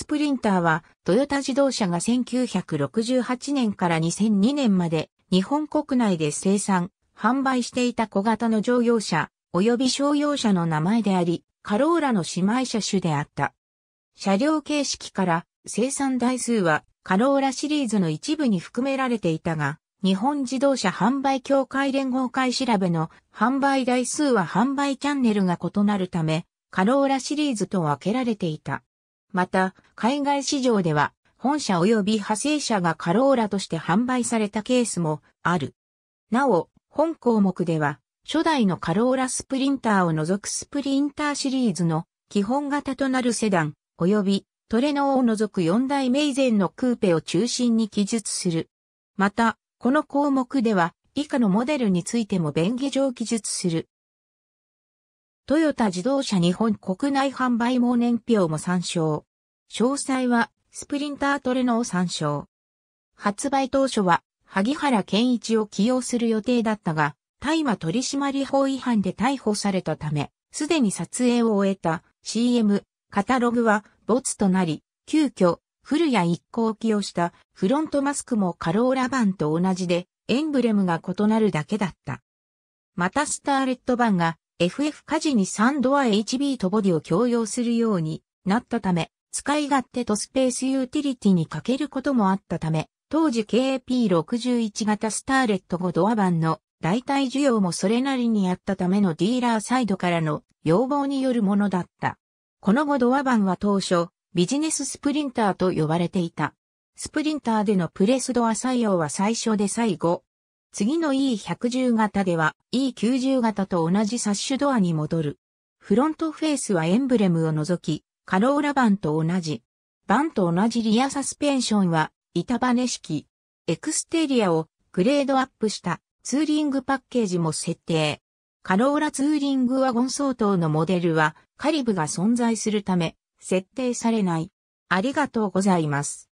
スプリンターはトヨタ自動車が1968年から2002年まで日本国内で生産、販売していた小型の乗用車及び商用車の名前であり、カローラの姉妹車種であった。車両形式から生産台数はカローラシリーズの一部に含められていたが、日本自動車販売協会連合会調べの販売台数は販売チャンネルが異なるため、カローラシリーズと分けられていた。また、海外市場では、本社及び派生車がカローラとして販売されたケースもある。なお、本項目では、初代のカローラスプリンターを除くスプリンターシリーズの基本型となるセダン、及びトレノを除く4代目以前のクーペを中心に記述する。また、この項目では、以下のモデルについても便宜上記述する。トヨタ自動車日本国内販売網年表も参照。詳細は、スプリンタートレノを参照。発売当初は、萩原健一を起用する予定だったが、大麻取締法違反で逮捕されたため、すでに撮影を終えた CM、カタログは、没となり、急遽、古谷一行を起用したフロントマスクもカローラ版と同じで、エンブレムが異なるだけだった。またスターレット版が FF 火事に3ドア HB とボディを強要するようになったため、使い勝手とスペースユーティリティに欠けることもあったため、当時 KP61 型スターレット5ドア版の代替需要もそれなりにあったためのディーラーサイドからの要望によるものだった。この後ドア版は当初、ビジネススプリンターと呼ばれていた。スプリンターでのプレスドア採用は最初で最後。次の E110 型では E90 型と同じサッシュドアに戻る。フロントフェースはエンブレムを除き、カローラ版と同じ。版と同じリアサスペンションは板バネ式。エクステリアをグレードアップしたツーリングパッケージも設定。カローラツーリングワゴン相当のモデルはカリブが存在するため設定されない。ありがとうございます。